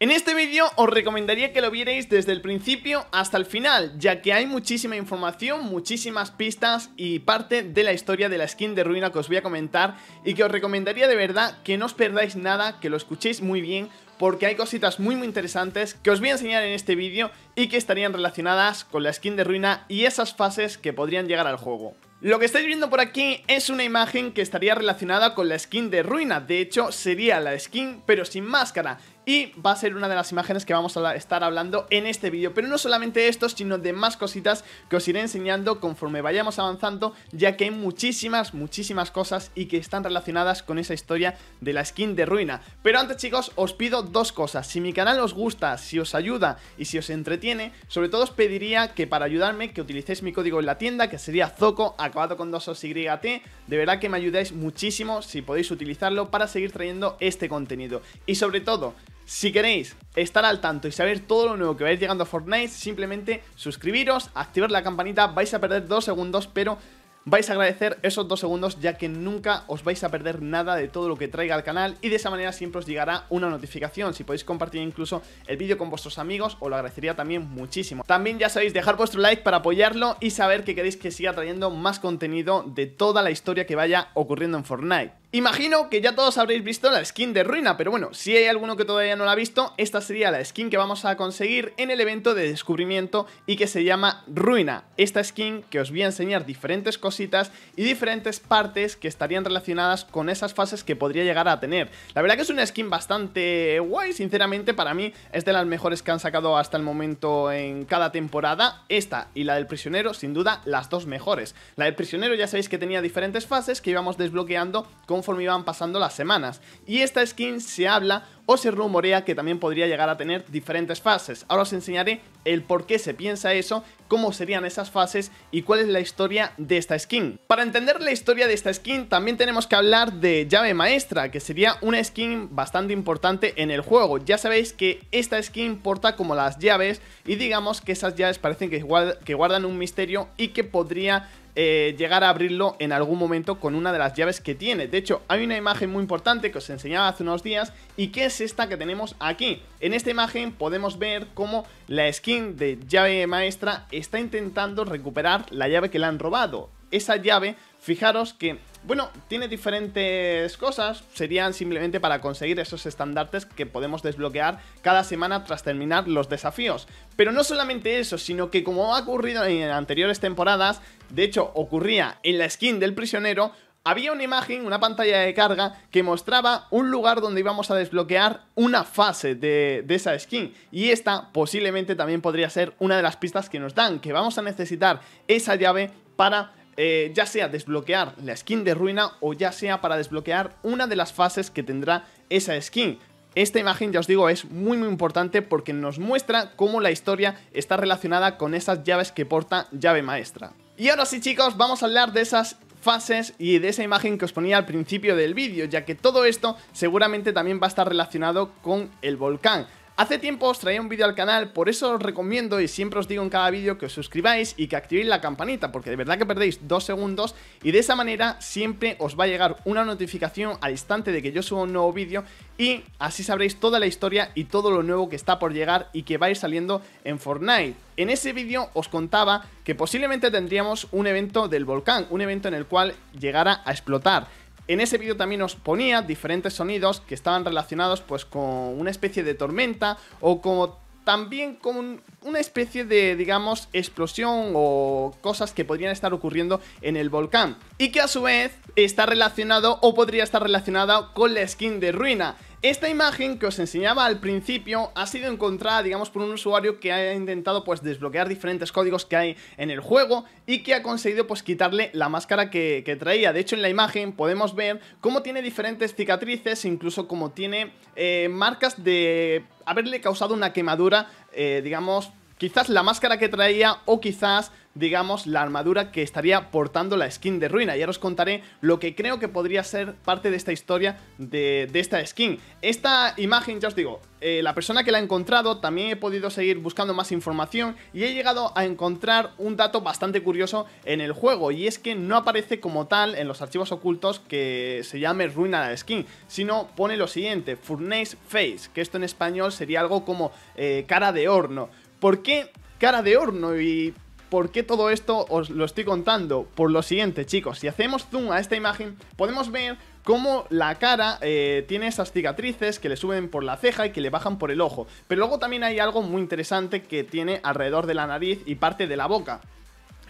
En este vídeo os recomendaría que lo vierais desde el principio hasta el final, ya que hay muchísima información, muchísimas pistas y parte de la historia de la skin de ruina que os voy a comentar y que os recomendaría de verdad que no os perdáis nada, que lo escuchéis muy bien porque hay cositas muy muy interesantes que os voy a enseñar en este vídeo y que estarían relacionadas con la skin de ruina y esas fases que podrían llegar al juego. Lo que estáis viendo por aquí es una imagen que estaría relacionada con la skin de ruina, de hecho sería la skin pero sin máscara y va a ser una de las imágenes que vamos a estar hablando en este vídeo. Pero no solamente esto, sino de más cositas que os iré enseñando conforme vayamos avanzando, ya que hay muchísimas, muchísimas cosas y que están relacionadas con esa historia de la skin de ruina. Pero antes chicos, os pido dos cosas. Si mi canal os gusta, si os ayuda y si os entretiene, sobre todo os pediría que para ayudarme, que utilicéis mi código en la tienda, que sería ZOCO, acabado con 2 YT. De verdad que me ayudáis muchísimo si podéis utilizarlo para seguir trayendo este contenido. Y sobre todo, si queréis estar al tanto y saber todo lo nuevo que vais llegando a Fortnite, simplemente suscribiros, activar la campanita, vais a perder dos segundos, pero vais a agradecer esos dos segundos ya que nunca os vais a perder nada de todo lo que traiga al canal y de esa manera siempre os llegará una notificación. Si podéis compartir incluso el vídeo con vuestros amigos, os lo agradecería también muchísimo. También ya sabéis dejar vuestro like para apoyarlo y saber que queréis que siga trayendo más contenido de toda la historia que vaya ocurriendo en Fortnite. Imagino que ya todos habréis visto la skin de Ruina, pero bueno, si hay alguno que todavía no la ha visto, esta sería la skin que vamos a conseguir en el evento de descubrimiento y que se llama Ruina. Esta skin que os voy a enseñar diferentes cositas y diferentes partes que estarían relacionadas con esas fases que podría llegar a tener. La verdad que es una skin bastante guay, sinceramente para mí es de las mejores que han sacado hasta el momento en cada temporada. Esta y la del prisionero, sin duda, las dos mejores. La del prisionero ya sabéis que tenía diferentes fases que íbamos desbloqueando con conforme iban pasando las semanas. Y esta skin se habla o se rumorea que también podría llegar a tener diferentes fases. Ahora os enseñaré el por qué se piensa eso, cómo serían esas fases y cuál es la historia de esta skin. Para entender la historia de esta skin también tenemos que hablar de llave maestra, que sería una skin bastante importante en el juego. Ya sabéis que esta skin porta como las llaves y digamos que esas llaves parecen que, guardan un misterio y que podría eh, llegar a abrirlo en algún momento con una de las llaves que tiene. De hecho, hay una imagen muy importante que os enseñaba hace unos días y que es esta que tenemos aquí. En esta imagen podemos ver cómo la skin de llave maestra está intentando recuperar la llave que le han robado. Esa llave, fijaros que bueno, tiene diferentes cosas, serían simplemente para conseguir esos estandartes que podemos desbloquear cada semana tras terminar los desafíos. Pero no solamente eso, sino que como ha ocurrido en anteriores temporadas, de hecho ocurría en la skin del prisionero, había una imagen, una pantalla de carga que mostraba un lugar donde íbamos a desbloquear una fase de, esa skin. Y esta posiblemente también podría ser una de las pistas que nos dan, que vamos a necesitar esa llave para eh, ya sea desbloquear la skin de ruina o ya sea para desbloquear una de las fases que tendrá esa skin. Esta imagen, ya os digo, es muy muy importante porque nos muestra cómo la historia está relacionada con esas llaves que porta llave maestra. Y ahora sí chicos, vamos a hablar de esas fases y de esa imagen que os ponía al principio del vídeo, ya que todo esto seguramente también va a estar relacionado con el volcán. Hace tiempo os traía un vídeo al canal, por eso os recomiendo y siempre os digo en cada vídeo que os suscribáis y que activéis la campanita, porque de verdad que perdéis dos segundos y de esa manera siempre os va a llegar una notificación al instante de que yo suba un nuevo vídeo y así sabréis toda la historia y todo lo nuevo que está por llegar y que va a ir saliendo en Fortnite. En ese vídeo os contaba que posiblemente tendríamos un evento del volcán, un evento en el cual llegara a explotar. En ese vídeo también os ponía diferentes sonidos que estaban relacionados pues con una especie de tormenta o como también con una especie de, digamos, explosión o cosas que podrían estar ocurriendo en el volcán. Y que a su vez está relacionado o podría estar relacionado con la skin de ruina. Esta imagen que os enseñaba al principio ha sido encontrada, digamos, por un usuario que ha intentado pues desbloquear diferentes códigos que hay en el juego y que ha conseguido pues quitarle la máscara que, traía. De hecho, en la imagen podemos ver cómo tiene diferentes cicatrices, incluso cómo tiene eh, marcas de haberle causado una quemadura, eh, digamos, Quizás la máscara que traía o quizás, digamos, la armadura que estaría portando la skin de ruina. Y ahora os contaré lo que creo que podría ser parte de esta historia de, esta skin. Esta imagen, ya os digo, eh, la persona que la ha encontrado, también he podido seguir buscando más información y he llegado a encontrar un dato bastante curioso en el juego y es que no aparece como tal en los archivos ocultos que se llame Ruina la Skin, sino pone lo siguiente, Furnace Face, que esto en español sería algo como eh, cara de horno. ¿Por qué cara de horno y ¿Por qué todo esto os lo estoy contando? Por lo siguiente, chicos, si hacemos zoom a esta imagen, podemos ver cómo la cara eh, tiene esas cicatrices que le suben por la ceja y que le bajan por el ojo. Pero luego también hay algo muy interesante que tiene alrededor de la nariz y parte de la boca.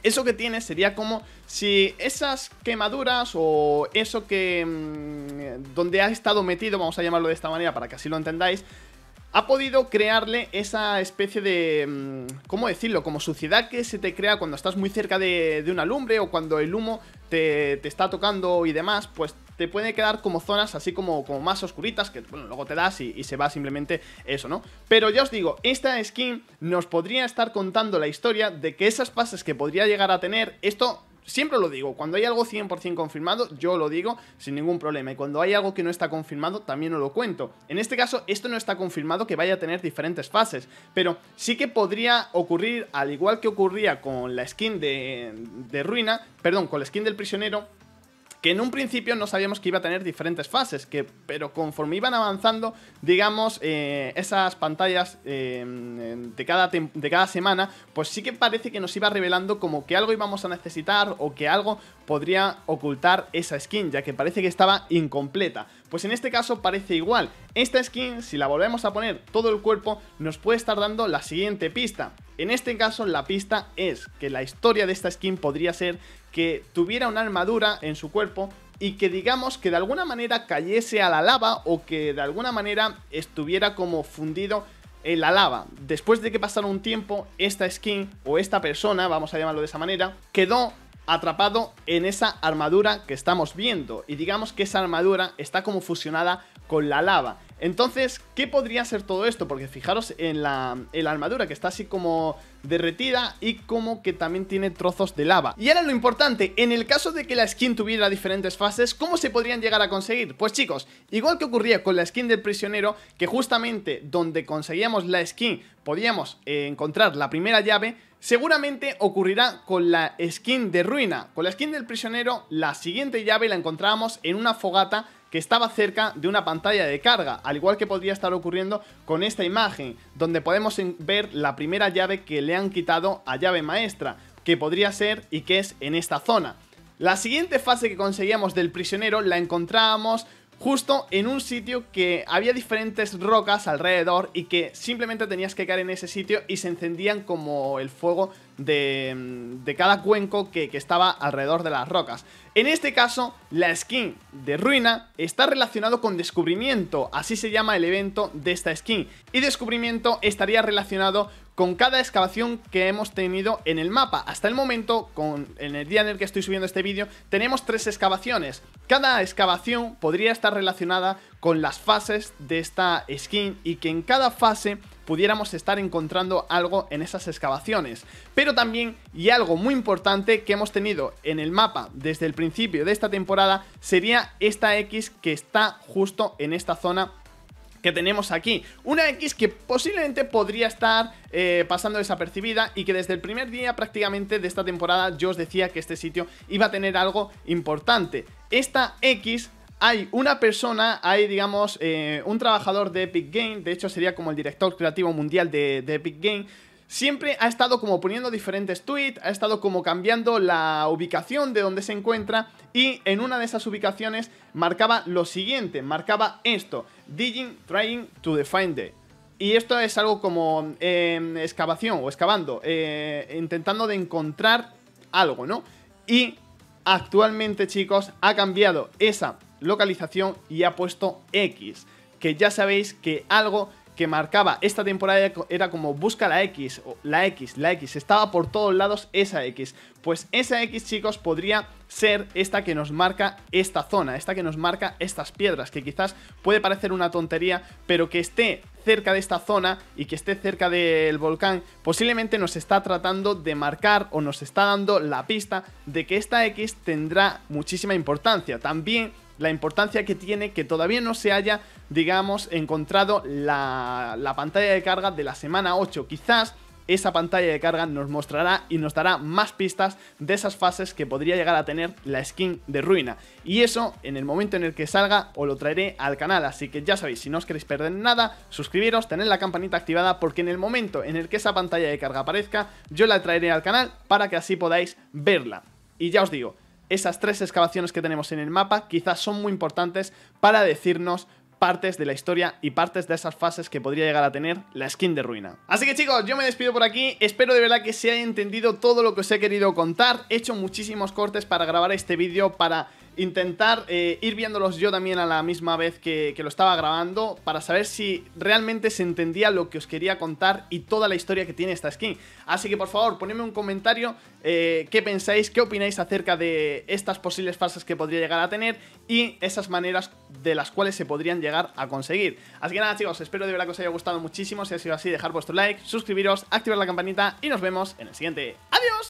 Eso que tiene sería como si esas quemaduras o eso que... Mm, donde ha estado metido, vamos a llamarlo de esta manera para que así lo entendáis, ha podido crearle esa especie de, mm, ¿cómo decirlo? Como suciedad que se te crea cuando estás muy cerca de, una lumbre o cuando el humo te, está tocando y demás, pues te puede quedar como zonas así como, como más oscuritas que bueno, luego te das y, y, se va simplemente eso, ¿no? Pero ya os digo, esta skin nos podría estar contando la historia de que esas fases que podría llegar a tener, esto Siempre lo digo, cuando hay algo 100% confirmado, yo lo digo sin ningún problema. Y cuando hay algo que no está confirmado, también os lo cuento. En este caso, esto no está confirmado que vaya a tener diferentes fases, pero sí que podría ocurrir, al igual que ocurría con la skin de, de Ruina, perdón, con la skin del prisionero, que en un principio no sabíamos que iba a tener diferentes fases, que, pero conforme iban avanzando, digamos, eh, esas pantallas eh, de, cada de cada semana, pues sí que parece que nos iba revelando como que algo íbamos a necesitar o que algo podría ocultar esa skin, ya que parece que estaba incompleta. Pues en este caso parece igual. Esta skin, si la volvemos a poner todo el cuerpo, nos puede estar dando la siguiente pista. En este caso, la pista es que la historia de esta skin podría ser que tuviera una armadura en su cuerpo y que digamos que de alguna manera cayese a la lava o que de alguna manera estuviera como fundido en la lava. Después de que pasara un tiempo, esta skin o esta persona, vamos a llamarlo de esa manera, quedó atrapado en esa armadura que estamos viendo. Y digamos que esa armadura está como fusionada con la lava. Entonces, ¿qué podría ser todo esto? Porque fijaros en la, armadura que está así como derretida y como que también tiene trozos de lava. Y ahora lo importante, en el caso de que la skin tuviera diferentes fases, ¿cómo se podrían llegar a conseguir? Pues chicos, igual que ocurría con la skin del prisionero, que justamente donde conseguíamos la skin podíamos eh, encontrar la primera llave, Seguramente ocurrirá con la skin de ruina. Con la skin del prisionero, la siguiente llave la encontramos en una fogata que estaba cerca de una pantalla de carga, al igual que podría estar ocurriendo con esta imagen, donde podemos ver la primera llave que le han quitado a llave maestra, que podría ser y que es en esta zona. La siguiente fase que conseguíamos del prisionero la encontrábamos justo en un sitio que había diferentes rocas alrededor y que simplemente tenías que caer en ese sitio y se encendían como el fuego mm, de, cada cuenco que, que, estaba alrededor de las rocas. En este caso, la skin de ruina está relacionado con descubrimiento, así se llama el evento de esta skin. Y descubrimiento estaría relacionado con cada excavación que hemos tenido en el mapa. Hasta el momento, con, en el día en el que estoy subiendo este vídeo, tenemos tres excavaciones. Cada excavación podría estar relacionada con las fases de esta skin y que en cada fase pudiéramos estar encontrando algo en esas excavaciones. Pero también, y algo muy importante que hemos tenido en el mapa desde el principio de esta temporada, sería esta X que está justo en esta zona que tenemos aquí. Una X que posiblemente podría estar eh, pasando desapercibida y que desde el primer día prácticamente de esta temporada yo os decía que este sitio iba a tener algo importante. Esta X hay una persona, hay, digamos, eh, un trabajador de Epic Game, de hecho sería como el director creativo mundial de, de Epic Game, Siempre ha estado como poniendo diferentes tweets, ha estado como cambiando la ubicación de donde se encuentra y en una de esas ubicaciones marcaba lo siguiente, marcaba esto, digging, trying to define it. Y esto es algo como em, excavación o excavando, eh, intentando de encontrar algo, ¿no? Y actualmente, chicos, ha cambiado esa localización y ha puesto X, que ya sabéis que algo que marcaba esta temporada era como busca la X, la X, la X, estaba por todos lados esa X. Pues esa X, chicos, podría ser esta que nos marca esta zona, esta que nos marca estas piedras, que quizás puede parecer una tontería, pero que esté cerca de esta zona y que esté cerca del volcán, posiblemente nos está tratando de marcar o nos está dando la pista de que esta X tendrá muchísima importancia. También la importancia que tiene que todavía no se haya, digamos, encontrado la, pantalla de carga de la semana 8. Quizás esa pantalla de carga nos mostrará y nos dará más pistas de esas fases que podría llegar a tener la skin de ruina. Y eso, en el momento en el que salga, os lo traeré al canal. Así que ya sabéis, si no os queréis perder nada, suscribiros, tened la campanita activada, porque en el momento en el que esa pantalla de carga aparezca, yo la traeré al canal para que así podáis verla. Y ya os digo, esas tres excavaciones que tenemos en el mapa quizás son muy importantes para decirnos partes de la historia y partes de esas fases que podría llegar a tener la skin de ruina. Así que chicos, yo me despido por aquí, espero de verdad que se haya entendido todo lo que os he querido contar, he hecho muchísimos cortes para grabar este vídeo, para intentar eh, ir viéndolos yo también a la misma vez que, lo estaba grabando para saber si realmente se entendía lo que os quería contar y toda la historia que tiene esta skin. Así que por favor, ponedme un comentario eh, qué pensáis, qué opináis acerca de estas posibles fases que podría llegar a tener y esas maneras de las cuales se podrían llegar a conseguir. Así que nada chicos, espero de verdad que os haya gustado muchísimo. Si ha sido así, dejar vuestro like, suscribiros, activar la campanita y nos vemos en el siguiente. ¡Adiós!